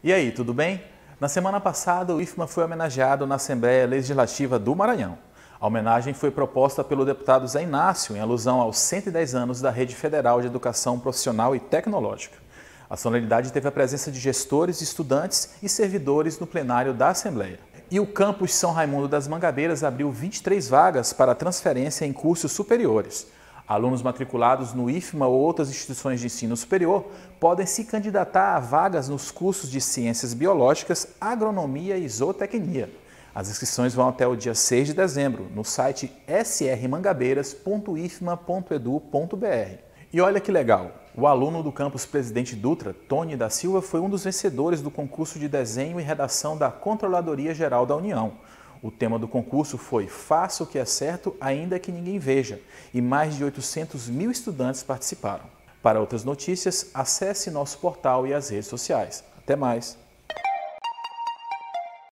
E aí, tudo bem? Na semana passada, o IFMA foi homenageado na Assembleia Legislativa do Maranhão. A homenagem foi proposta pelo deputado Zé Inácio, em alusão aos 110 anos da Rede Federal de Educação Profissional e Tecnológica. A solenidade teve a presença de gestores, estudantes e servidores no plenário da Assembleia. E o campus São Raimundo das Mangabeiras abriu 23 vagas para transferência em cursos superiores. Alunos matriculados no IFMA ou outras instituições de ensino superior podem se candidatar a vagas nos cursos de Ciências Biológicas, Agronomia e Zootecnia. As inscrições vão até o dia 6 de dezembro no site srmangabeiras.ifma.edu.br. E olha que legal! O aluno do campus Presidente Dutra, Tony da Silva, foi um dos vencedores do concurso de desenho e redação da Controladoria Geral da União. O tema do concurso foi Faça o que é certo, ainda que ninguém veja, e mais de 800 mil estudantes participaram. Para outras notícias, acesse nosso portal e as redes sociais. Até mais!